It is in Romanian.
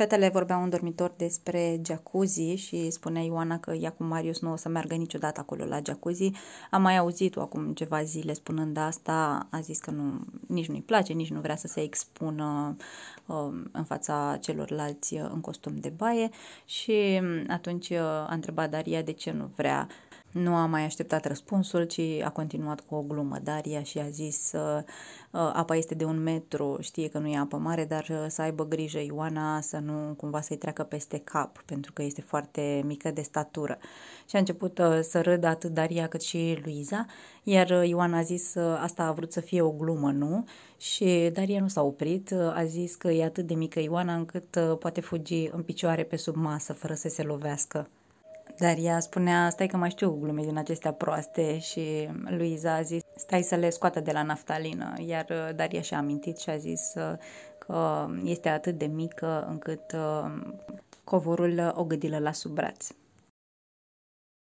Fetele vorbeau în dormitor despre jacuzzi și spunea Ioana că ea cu Marius nu o să meargă niciodată acolo la jacuzzi. Am mai auzit-o acum ceva zile spunând asta, a zis că nu, nici nu-i place, nici nu vrea să se expună um, în fața celorlalți uh, în costum de baie și um, atunci uh, a întrebat Daria de ce nu vrea uh, nu a mai așteptat răspunsul, ci a continuat cu o glumă. Daria și a zis, ă, ă, apa este de un metru, știe că nu e apă mare, dar ă, să aibă grijă Ioana să nu cumva să-i treacă peste cap, pentru că este foarte mică de statură. Și a început să râdă atât Daria cât și Luiza, iar Ioana a zis, asta a vrut să fie o glumă, nu? Și Daria nu s-a oprit, a zis că e atât de mică Ioana încât poate fugi în picioare pe sub masă fără să se lovească. Dar ea spunea, stai că mai știu glume din acestea proaste și Luiza a zis, stai să le scoată de la naftalină. Iar uh, Daria și-a amintit și a zis uh, că este atât de mică încât uh, covorul o gâdilă la sub braț.